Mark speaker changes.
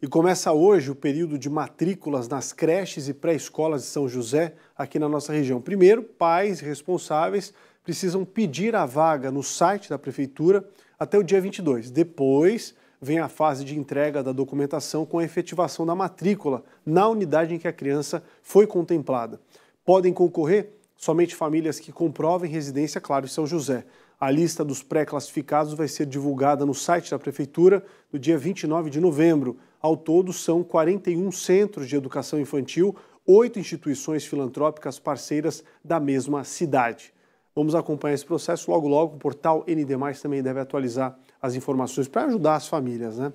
Speaker 1: E começa hoje o período de matrículas nas creches e pré-escolas de São José, aqui na nossa região. Primeiro, pais responsáveis precisam pedir a vaga no site da prefeitura até o dia 22. Depois, vem a fase de entrega da documentação com a efetivação da matrícula na unidade em que a criança foi contemplada. Podem concorrer somente famílias que comprovem residência, claro, em São José. A lista dos pré-classificados vai ser divulgada no site da Prefeitura no dia 29 de novembro. Ao todo, são 41 centros de educação infantil, oito instituições filantrópicas parceiras da mesma cidade. Vamos acompanhar esse processo logo logo. O portal ND+, também deve atualizar as informações para ajudar as famílias, né?